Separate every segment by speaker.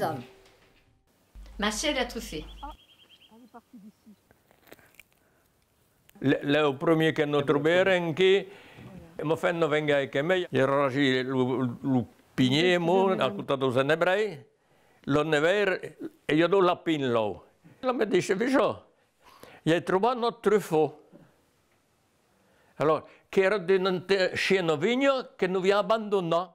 Speaker 1: les hommes. Ma chère a tout fait. Ah, Le, premier che hanno trovato anche, mi fanno venire anche me, ero lì, lo pignemo, a tutta dosa L'on lo never, e io do la pinlo. La mi dice, vicino, gli hai trovato un truffo. Allora, che era di un sceno vigno che non vi abbandonò.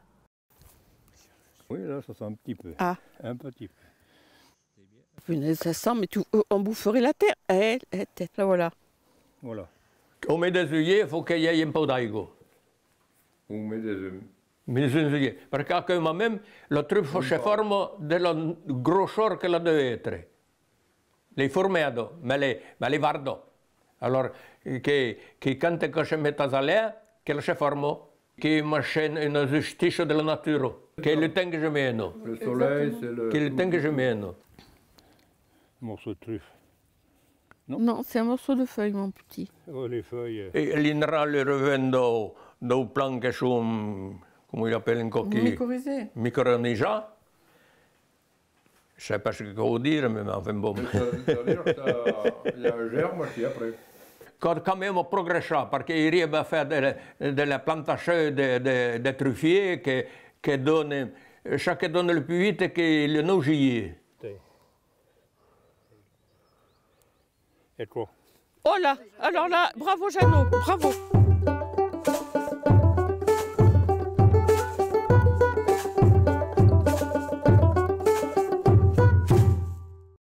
Speaker 1: Oui, là, ça sent un petit peu. Ah. Un petit peu. ça sent, mais tout, on euh, boufferait la terre. Eh, eh, eh. là, voilà. Voilà. On met des œillets, il faut qu'il y ait un peu d'aigo. On met des œillets. Mais des Parce que moi-même, le truc se forme de la grosseur qu'elle doit être. Les formados, mais les, mais les Alors, que, que quand je mets à l'air, qu'elle se forme, qui machine une justice de la nature. Quel le temps que je non Le soleil, c'est le. Quel le temps que je non Un morceau de truffe. Non, non c'est un morceau de feuille, mon petit. Oh, les feuilles. Et l'inra le revient dans le plan que comment il appelle une coquille Mycorhizé. Mycorhizé. Je sais pas ce que vous dire, mais enfin bon. C'est-à-dire y a un germe qui après. quand, même on progresse, parce qu'il y a fait de, de la plantation de, de, de truffiers, que qui euh, donne, le plus le plus vite que le nom juillet. – Et Oh là, alors là, bravo Jeannot, bravo.